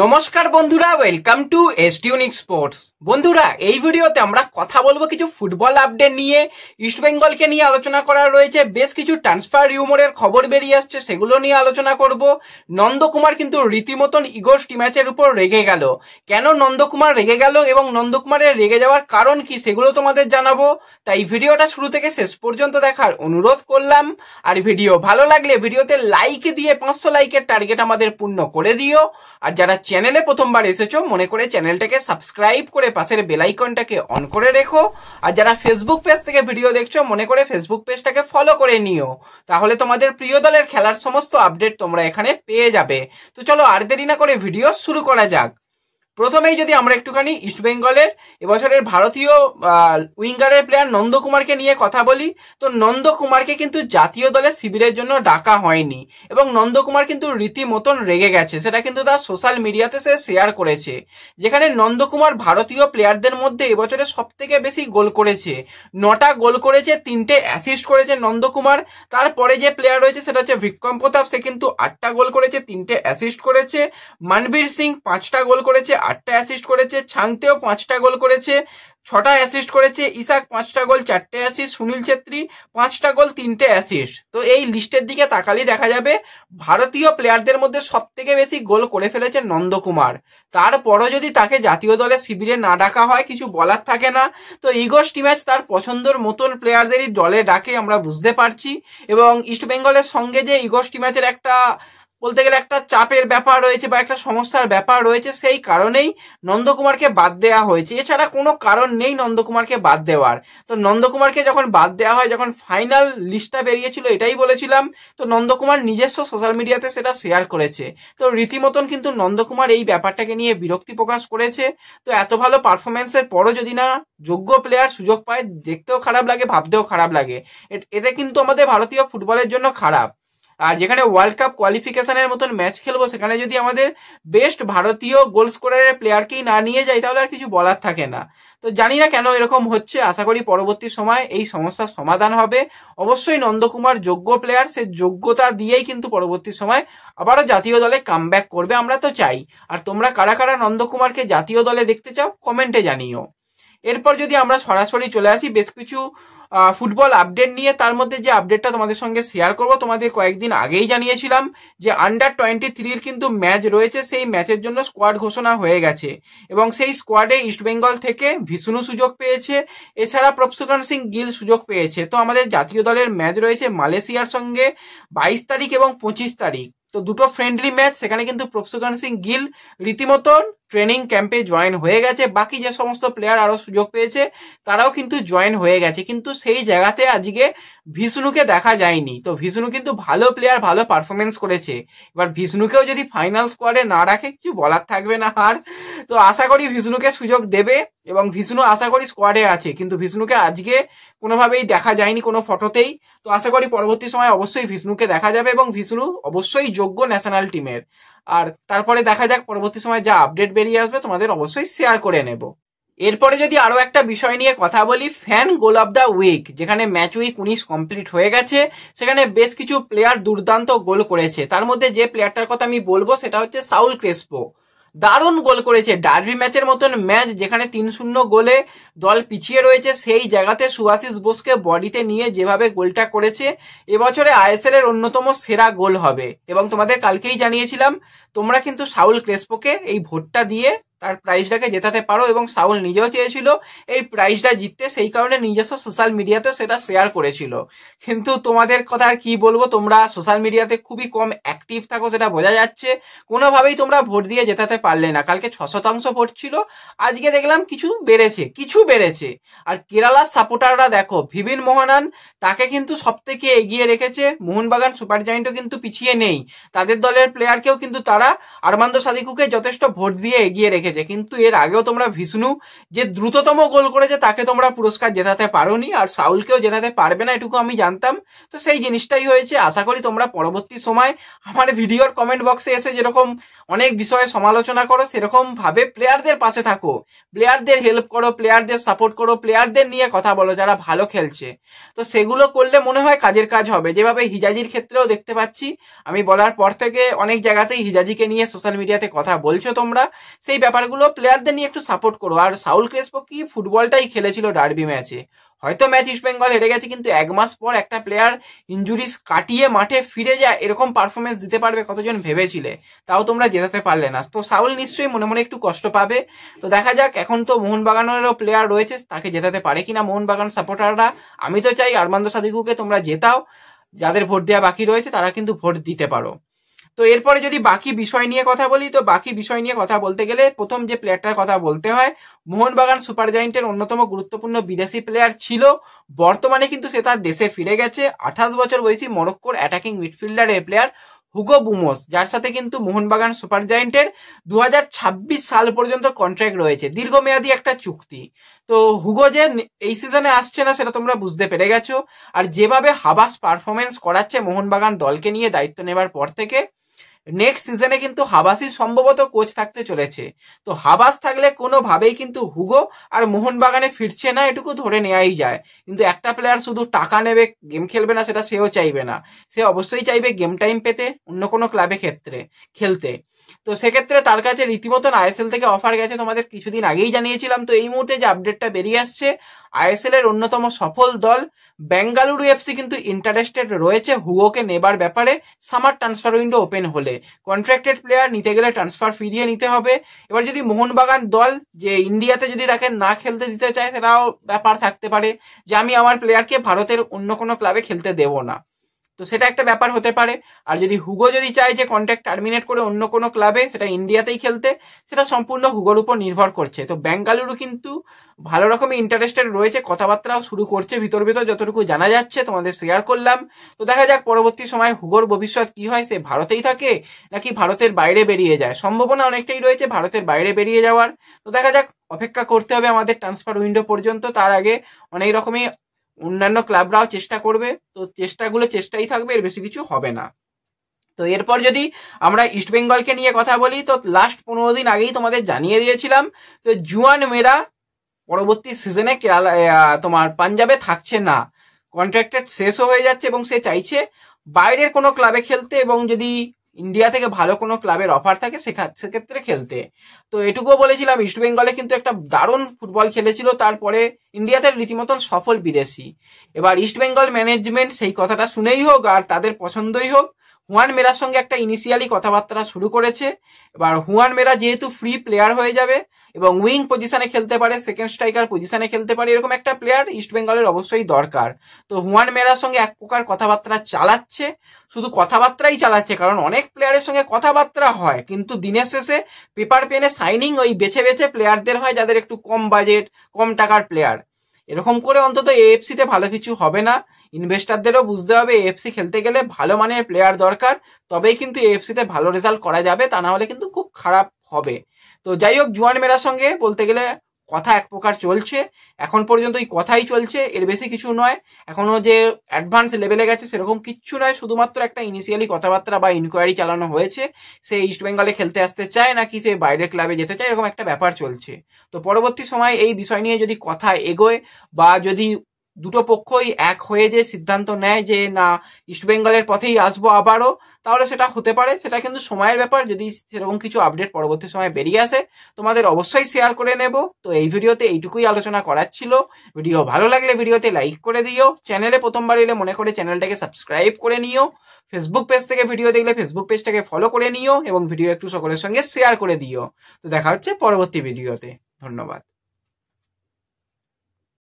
নমস্কার বন্ধুরা welcome to S tunic sports বন্ধুরা এই ভিডিওতে আমরা কথা বলবো কিছু ফুটবল আপডেট নিয়ে ইস্টবেঙ্গলকে নিয়ে আলোচনা করা রয়েছে বেশ কিছু ট্রান্সফার রিউমোরের খবর বেরিয়ে আসছে সেগুলো নিয়ে আলোচনা করব নন্দকুমার কিন্তু রীতিমতন ইগোর ম্যাচের উপর রেগে গেল কেন নন্দকুমার রেগে গেল এবং নন্দকুমারের রেগে যাওয়ার কারণ কি সেগুলো তোমাদের জানাবো তাই ভিডিওটা শুরু থেকে শেষ পর্যন্ত দেখার অনুরোধ করলাম আর ভিডিও ভালো লাগলে ভিডিওতে লাইক দিয়ে পাঁচশো লাইকের টার্গেট আমাদের পূর্ণ করে দিও আর যারা যারা চ্যানেলে প্রথমবার এসেছো মনে করে চ্যানেলটাকে সাবস্ক্রাইব করে পাশের বেলাইকনটাকে অন করে রেখো আর যারা ফেসবুক পেজ থেকে ভিডিও দেখছো মনে করে ফেসবুক পেজটাকে ফলো করে নিও তাহলে তোমাদের প্রিয় দলের খেলার সমস্ত আপডেট তোমরা এখানে পেয়ে যাবে তো চলো আর দেরি না করে ভিডিও শুরু করা যাক প্রথমেই যদি আমরা একটুখানি ইস্টবেঙ্গলের এবছরের ভারতীয় উইঙ্গারের প্লেয়ার নন্দকুমারকে নিয়ে কথা বলি তো নন্দকুমারকে কিন্তু জাতীয় দলে শিবিরের জন্য ডাকা হয়নি এবং নন্দকুমার কিন্তু রীতিমতন রেগে গেছে সেটা কিন্তু তার সোশ্যাল মিডিয়াতে সে শেয়ার করেছে যেখানে নন্দকুমার ভারতীয় প্লেয়ারদের মধ্যে এবছরে সব থেকে বেশি গোল করেছে নটা গোল করেছে তিনটে অ্যাসিস্ট করেছে নন্দকুমার তারপরে যে প্লেয়ার রয়েছে সেটা হচ্ছে বিক্রম প্রতাপ সে কিন্তু আটটা গোল করেছে তিনটে অ্যাসিস্ট করেছে মানবীর সিং পাঁচটা গোল করেছে আটটা অ্যাসিস্ট করেছে ছাংতেও পাঁচটা গোল করেছে ছটা অ্যাসিস্ট করেছে ইসাক পাঁচটা গোল চারটে অ্যাসিস্ট সুনীল ছেত্রী পাঁচটা গোল তিনটে অ্যাসিস্ট তো এই লিস্টের দিকে তাকালেই দেখা যাবে ভারতীয় প্লেয়ারদের মধ্যে সব থেকে বেশি গোল করে ফেলেছে নন্দকুমার তারপরও যদি তাকে জাতীয় দলে শিবিরে না ডাকা হয় কিছু বলার থাকে না তো ইগোস ম্যাচ তার পছন্দর মতন প্লেয়ারদেরই দলে ডাকে আমরা বুঝতে পারছি এবং ইস্টবেঙ্গলের সঙ্গে যে ইগোস ম্যাচের একটা বলতে গেলে একটা চাপের ব্যাপার রয়েছে বা একটা সমস্যার ব্যাপার রয়েছে সেই কারণেই নন্দকুমারকে বাদ দেওয়া হয়েছে এছাড়া কোনো কারণ নেই নন্দকুমারকে বাদ দেওয়ার তো নন্দকুমারকে যখন বাদ দেওয়া হয় যখন ফাইনাল লিস্টটা বেরিয়েছিল এটাই বলেছিলাম তো নন্দকুমার নিজস্ব সোশ্যাল মিডিয়াতে সেটা শেয়ার করেছে তো রীতিমতন কিন্তু নন্দকুমার এই ব্যাপারটাকে নিয়ে বিরক্তি প্রকাশ করেছে তো এত ভালো পারফরমেন্সের পরও যদি না যোগ্য প্লেয়ার সুযোগ পায় দেখতেও খারাপ লাগে ভাবতেও খারাপ লাগে এটা কিন্তু আমাদের ভারতীয় ফুটবলের জন্য খারাপ আর যেখানে ওয়ার্ল্ড কাপ কোয়ালিফিকেশনের মতন ম্যাচ খেলবো সেখানে যদি আমাদের বেস্ট ভারতীয় গোল স্কোরারের প্লেয়ারকেই না নিয়ে যাই তাহলে আর কিছু বলার থাকে না তো জানি না কেন এরকম হচ্ছে আশা করি পরবর্তী সময় এই সমস্যার সমাধান হবে অবশ্যই নন্দকুমার যোগ্য প্লেয়ার সে যোগ্যতা দিয়েই কিন্তু পরবর্তী সময় আবারও জাতীয় দলে কাম করবে আমরা তো চাই আর তোমরা কারা কারা নন্দকুমারকে জাতীয় দলে দেখতে চাও কমেন্টে জানিও এরপর যদি আমরা সরাসরি চলে আসি বেশ কিছু ফুটবল আপডেট নিয়ে তার মধ্যে যে আপডেটটা তোমাদের সঙ্গে শেয়ার করব তোমাদের কয়েকদিন আগেই জানিয়েছিলাম যে আন্ডার টোয়েন্টি থ্রির কিন্তু ম্যাচ রয়েছে সেই ম্যাচের জন্য স্কোয়াড ঘোষণা হয়ে গেছে এবং সেই স্কোয়াডে ইস্টবেঙ্গল থেকে ভীষণ সুযোগ পেয়েছে এছাড়া প্রফসুকান সিং গিল সুযোগ পেয়েছে তো আমাদের জাতীয় দলের ম্যাচ রয়েছে মালয়েশিয়ার সঙ্গে বাইশ তারিখ এবং পঁচিশ তারিখ তো দুটো ফ্রেন্ডলি ম্যাচ সেখানে কিন্তু প্রফসুকান সিং গিল রীতিমতন ট্রেনিং ক্যাম্পে জয়েন হয়ে গেছে বাকি যে সমস্ত প্লেয়ার আরও সুযোগ পেয়েছে তারাও কিন্তু জয়েন হয়ে গেছে কিন্তু সেই জায়গাতে আজকে ভিষ্ণুকে দেখা যায়নি তো ভিষ্ণু কিন্তু ভালো প্লেয়ার ভালো পারফরমেন্স করেছে এবার ভিষ্ণুকেও যদি ফাইনাল স্কোয়াডে না রাখে কিছু বলার থাকবে না আর তো আশা করি ভিষ্ণুকে সুযোগ দেবে এবং ভিষ্ণু আশা করি স্কোয়াডে আছে কিন্তু ভিষ্ণুকে আজকে কোনোভাবেই দেখা যায়নি কোনো ফটোতেই তো আশা করি পরবর্তী সময় অবশ্যই ভিষ্ণুকে দেখা যাবে এবং ভিষ্ণু অবশ্যই যোগ্য ন্যাশনাল টিমের আর তারপরে দেখা যাক পরবর্তী সময় যা আপডেট বেরিয়ে আসবে তোমাদের অবশ্যই শেয়ার করে নেব এরপরে যদি আরও একটা বিষয় নিয়ে কথা বলি fan goal of the week যেখানে ম্যাচ উইক উনিশ কমপ্লিট হয়ে গেছে সেখানে বেশ কিছু প্লেয়ার দুর্দান্ত গোল করেছে তার মধ্যে যে প্লেয়ারটার কথা আমি বলবো সেটা হচ্ছে সাউল ক্রেসপো দারুণ গোল করেছে ডার্বি ম্যাচের মতন ম্যাচ যেখানে তিন শূন্য গোলে দল পিছিয়ে রয়েছে সেই জায়গাতে সুভাশিস বোসকে বডিতে নিয়ে যেভাবে গোলটা করেছে এবছরে আইএসএল এর অন্যতম সেরা গোল হবে এবং তোমাদের কালকেই জানিয়েছিলাম তোমরা কিন্তু সাউল ক্রেসপোকে এই ভোটটা দিয়ে তার প্রাইজটাকে জেতাতে পারো এবং সাউল নিজেও চেয়েছিল এই প্রাইজটা জিততে সেই কারণে নিজস্ব সোশ্যাল মিডিয়াতেও সেটা শেয়ার করেছিল কিন্তু তোমাদের কথা আর কি বলবো তোমরা সোশ্যাল মিডিয়াতে খুবই কম অ্যাক্টিভ থাকো সেটা বোঝা যাচ্ছে কোনোভাবেই তোমরা ভোট দিয়ে জেতাতে পারলে না কালকে ছ শতাংশ ভোট ছিল আজকে দেখলাম কিছু বেড়েছে কিছু বেড়েছে আর কেরালার সাপোর্টাররা দেখো ভিবিন মোহনান তাকে কিন্তু সব থেকে এগিয়ে রেখেছে মোহনবাগান সুপার জয়েন্টও কিন্তু পিছিয়ে নেই তাদের দলের প্লেয়ারকেও কিন্তু তারা আরমান্দ সাদিকুকে যথেষ্ট ভোট দিয়ে এগিয়ে রেখেছে এসেছে কিন্তু এর আগেও তোমরা ভিষ্ণু যে দ্রুততম গোল করেছে তাকে তোমরা পুরস্কার জেতাতে পারোনি আর সাউলকেও জেতাতে পারবে না এটুকু আমি জানতাম তো সেই জিনিসটাই হয়েছে আশা করি তোমরা পরবর্তী সময় আমার ভিডিওর কমেন্ট বক্সে এসে যেরকম অনেক বিষয়ে সমালোচনা করো সেরকম ভাবে প্লেয়ারদের পাশে থাকো প্লেয়ারদের হেল্প করো প্লেয়ারদের সাপোর্ট করো প্লেয়ারদের নিয়ে কথা বলো যারা ভালো খেলছে তো সেগুলো করলে মনে হয় কাজের কাজ হবে যেভাবে হিজাজির ক্ষেত্রেও দেখতে পাচ্ছি আমি বলার পর থেকে অনেক জায়গাতেই হিজাজিকে নিয়ে সোশ্যাল মিডিয়াতে কথা বলছো তোমরা সেই ব্যাপার ওভারগুলো প্লেয়ারদের নিয়ে একটু সাপোর্ট করো আর সাউল ক্রেসপো কি ফুটবলটাই খেলেছিল ডার্বি ম্যাচে হয়তো ম্যাচ ইস্ট বেঙ্গল হেরে গেছে কিন্তু এক মাস পর একটা প্লেয়ার ইঞ্জুরিস কাটিয়ে মাঠে ফিরে যায় এরকম পারফরমেন্স দিতে পারবে কতজন ভেবেছিলে তাও তোমরা জেতাতে পারলে না তো সাউল নিশ্চয়ই মনে মনে একটু কষ্ট পাবে তো দেখা যাক এখন তো মোহনবাগানেরও প্লেয়ার রয়েছে তাকে জেতাতে পারে কিনা মোহনবাগান সাপোর্টাররা আমি তো চাই আরমান্দ সাদিকুকে তোমরা জেতাও যাদের ভোট দেওয়া বাকি রয়েছে তারা কিন্তু ভোট দিতে পারো তো এরপরে যদি বাকি বিষয় নিয়ে কথা বলি তো বাকি বিষয় নিয়ে কথা বলতে গেলে প্রথম যে প্লেয়ারটার কথা বলতে হয় মোহনবাগান সুপার জায়েন্টের অন্যতম গুরুত্বপূর্ণ বিদেশি প্লেয়ার ছিল বর্তমানে কিন্তু সে তার দেশে ফিরে গেছে আঠাশ বছর বয়সী মরক্কোর attacking midfielder a player Hugo Boumous যার সাথে কিন্তু মোহনবাগান সুপার জায়েন্টের দু সাল পর্যন্ত কন্ট্রাক্ট রয়েছে দীর্ঘমেয়াদী একটা চুক্তি তো হুগো যে এই সিজনে আসছে না সেটা তোমরা বুঝতে পেরে গেছো আর যেভাবে হাবাস পারফরমেন্স করাচ্ছে মোহনবাগান দলকে নিয়ে দায়িত্ব নেবার পর থেকে নেক্সট সিজনে কিন্তু হাবাসই সম্ভবত কোচ থাকতে চলেছে তো হাবাস থাকলে কোনোভাবেই কিন্তু হুগো আর মোহনবাগানে ফিরছে না এটুকু ধরে নেওয়াই যায় কিন্তু একটা প্লেয়ার শুধু টাকা নেবে গেম খেলবে না সেটা সেও চাইবে না সে অবশ্যই চাইবে গেম টাইম পেতে অন্য কোনো ক্লাবে ক্ষেত্রে খেলতে তো সেক্ষেত্রে তার কাছে রীতিমতন আইএসএল থেকে অফার গেছে তোমাদের কিছুদিন আগেই জানিয়েছিলাম তো এই মুহূর্তে যে আপডেটটা বেরিয়ে আসছে আইএসএল এর অন্যতম সফল দল বেঙ্গালুরু এফসি কিন্তু ইন্টারেস্টেড রয়েছে হুগোকে নেবার ব্যাপারে সামার ট্রান্সফার উইন্ডো ওপেন হলে কন্ট্রাক্টেড প্লেয়ার নিতে গেলে ট্রান্সফার ফি দিয়ে নিতে হবে এবার যদি মোহনবাগান দল যে ইন্ডিয়াতে যদি তাকে না খেলতে দিতে চায় সেটাও ব্যাপার থাকতে পারে যে আমি আমার প্লেয়ারকে ভারতের অন্য কোনো ক্লাবে খেলতে দেব না তো সেটা একটা ব্যাপার হতে পারে আর যদি হুগো যদি চায় যে কন্ট্যাক্ট টার্মিনেট করে অন্য কোনো ক্লাবে সেটা ইন্ডিয়াতেই খেলতে সেটা সম্পূর্ণ হুগোর উপর নির্ভর করছে তো বেঙ্গালুরু কিন্তু ভালো রকমই ইন্টারেস্টেড রয়েছে কথাবার্তাও শুরু করছে ভিতর ভিতর যতটুকু জানা যাচ্ছে তোমাদের শেয়ার করলাম তো দেখা যাক পরবর্তী সময় হুগোর ভবিষ্যৎ কি হয় সে ভারতেই থাকে নাকি ভারতের বাইরে বেরিয়ে যায় সম্ভাবনা অনেকটাই রয়েছে ভারতের বাইরে বেরিয়ে যাওয়ার তো দেখা যাক অপেক্ষা করতে হবে আমাদের ট্রান্সফার উইন্ডো পর্যন্ত তার আগে অনেক রকমই অন্যান্য ক্লাবরাও চেষ্টা করবে তো চেষ্টাগুলো চেষ্টাই থাকবে এর বেশি কিছু হবে না তো এরপর যদি আমরা ইস্টবেঙ্গলকে নিয়ে কথা বলি তো লাস্ট পনেরো দিন আগেই তোমাদের জানিয়ে দিয়েছিলাম তো জুয়ান মেয়েরা পরবর্তী সিজনে তোমার পাঞ্জাবে থাকছে না কন্ট্রাক্টেড শেষও হয়ে যাচ্ছে এবং সে চাইছে বাইরের কোনো ক্লাবে খেলতে এবং যদি ইন্ডিয়া থেকে ভালো কোনো ক্লাবের অফার থাকে সেক্ষেত্রে খেলতে তো এটুকুও বলেছিলাম ইস্ট বেঙ্গলে কিন্তু একটা দারুণ ফুটবল খেলেছিল তারপরে ইন্ডিয়াতে রীতিমতন সফল বিদেশি এবার ইস্ট বেঙ্গল ম্যানেজমেন্ট সেই কথাটা শুনেই হোক আর তাদের পছন্দই হোক হুয়ান মেরার সঙ্গে একটা ইনিশিয়ালি কথাবার্তা শুরু করেছে এবার হুয়ান মেরা যেহেতু ফ্রি প্লেয়ার হয়ে যাবে এবং উইং পজিশনে খেলতে পারে সেকেন্ড স্ট্রাইকার পজিশনে খেলতে পারে এরকম একটা প্লেয়ার ইস্ট বেঙ্গলের অবশ্যই দরকার তো হুয়ান মেরার সঙ্গে এক প্রকার কথাবার্তা চালাচ্ছে শুধু কথাবার্তাই চালাচ্ছে কারণ অনেক প্লেয়ারের সঙ্গে কথাবার্তা হয় কিন্তু দিনের শেষে পেপার পেনে সাইনিং ওই বেছে বেছে প্লেয়ারদের হয় যাদের একটু কম বাজেট কম টাকার প্লেয়ার এরকম করে অন্তত এএফসিতে ভালো কিছু হবে না ইনভেস্টারদেরও বুঝতে হবে এএফসি খেলতে গেলে ভালো মানের প্লেয়ার দরকার তবেই কিন্তু এএফসিতে ভালো রেজাল্ট করা যাবে তা না হলে কিন্তু খুব খারাপ হবে তো যাই হোক জুয়ান মেরার সঙ্গে বলতে গেলে কথা এক প্রকার চলছে এখন পর্যন্ত এই কথাই চলছে এর বেশি কিছু নয় এখনও যে অ্যাডভান্স লেভেলে গেছে সেরকম কিচ্ছু নয় শুধুমাত্র একটা ইনিশিয়ালি কথাবার্তা বা ইনকোয়ারি চালানো হয়েছে সে ইস্ট বেঙ্গলে খেলতে আসতে চায় নাকি সে বাইরের ক্লাবে যেতে চায় এরকম একটা ব্যাপার চলছে তো পরবর্তী সময় এই বিষয় নিয়ে যদি কথা এগোয় বা যদি দুটো পক্ষই এক হয়ে যে সিদ্ধান্ত নেয় যে না ইস্টবেঙ্গলের পথেই আসবো আবারও তাহলে সেটা হতে পারে সেটা কিন্তু সময়ের ব্যাপার যদি সেরকম কিছু আপডেট পরবর্তী সময় বেরিয়ে আসে তোমাদের অবশ্যই শেয়ার করে নেব তো এই ভিডিওতে এইটুকুই আলোচনা করার ছিল ভিডিও ভালো লাগলে ভিডিওতে লাইক করে দিও চ্যানেলে প্রথমবার এলে মনে করে চ্যানেলটাকে সাবস্ক্রাইব করে নিও ফেসবুক পেজ থেকে ভিডিও দেখলে ফেসবুক পেজটাকে ফলো করে নিও এবং ভিডিও একটু সকলের সঙ্গে শেয়ার করে দিও তো দেখা হচ্ছে পরবর্তী ভিডিওতে ধন্যবাদ